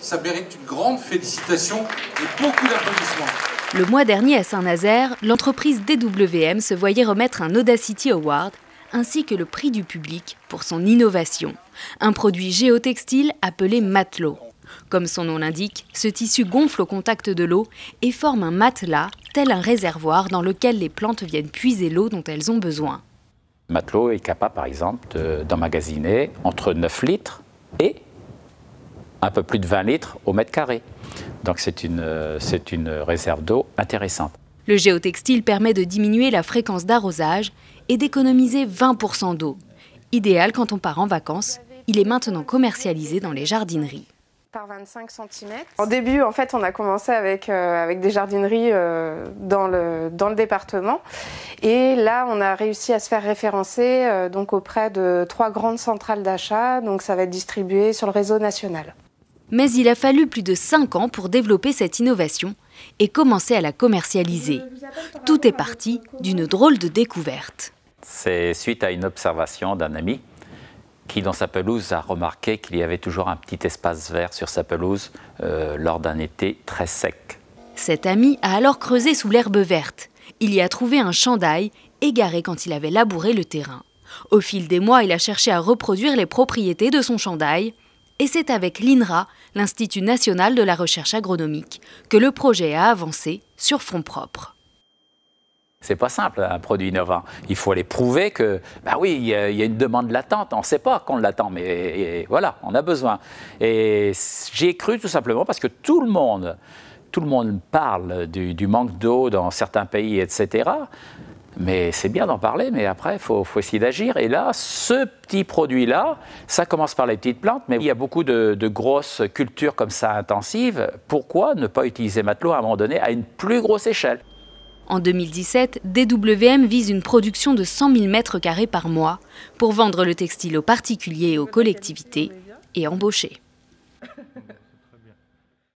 Ça mérite une grande félicitation et beaucoup d'applaudissements. Le mois dernier à Saint-Nazaire, l'entreprise DWM se voyait remettre un Audacity Award ainsi que le prix du public pour son innovation, un produit géotextile appelé matelot. Comme son nom l'indique, ce tissu gonfle au contact de l'eau et forme un matelas, tel un réservoir dans lequel les plantes viennent puiser l'eau dont elles ont besoin. Matelot est capable, par exemple, d'emmagasiner entre 9 litres et un peu plus de 20 litres au mètre carré. Donc euh, c'est une, réserve d'eau intéressante. Le géotextile permet de diminuer la fréquence d'arrosage et d'économiser 20% d'eau. Idéal quand on part en vacances, il est maintenant commercialisé dans les jardineries. Par 25 cm. En début, en fait, on a commencé avec, euh, des jardineries euh, dans, le, département. Et là, on a réussi à se faire référencer donc auprès de trois grandes centrales d'achat. Donc, ça va être distribué sur le réseau national. Mais il a fallu plus de 5 ans pour développer cette innovation et commencer à la commercialiser. Tout est parti d'une drôle de découverte. C'est suite à une observation d'un ami qui, dans sa pelouse, a remarqué qu'il y avait toujours un petit espace vert sur sa pelouse euh, lors d'un été très sec. Cet ami a alors creusé sous l'herbe verte. Il y a trouvé un chandail égaré quand il avait labouré le terrain. Au fil des mois, il a cherché à reproduire les propriétés de son chandail et c'est avec l'INRA, l'Institut national de la recherche agronomique, que le projet a avancé sur fond propre. C'est pas simple, un produit innovant. Il faut aller prouver que, ben oui, il y, a une demande latente. On ne sait pas qu'on l'attend, mais voilà, on a besoin. Et j'ai cru tout simplement parce que tout le monde, tout le monde parle du, du manque d'eau dans certains pays, etc. Mais c'est bien d'en parler, mais après, il faut, essayer d'agir. Et là, ce petit produit-là, ça commence par les petites plantes, mais il y a beaucoup de, grosses cultures comme ça intensives. Pourquoi ne pas utiliser Matelot à un moment donné à une plus grosse échelle en 2017, DWM vise une production de 100 000 mètres carrés par mois pour vendre le textile aux particuliers et aux collectivités et embaucher.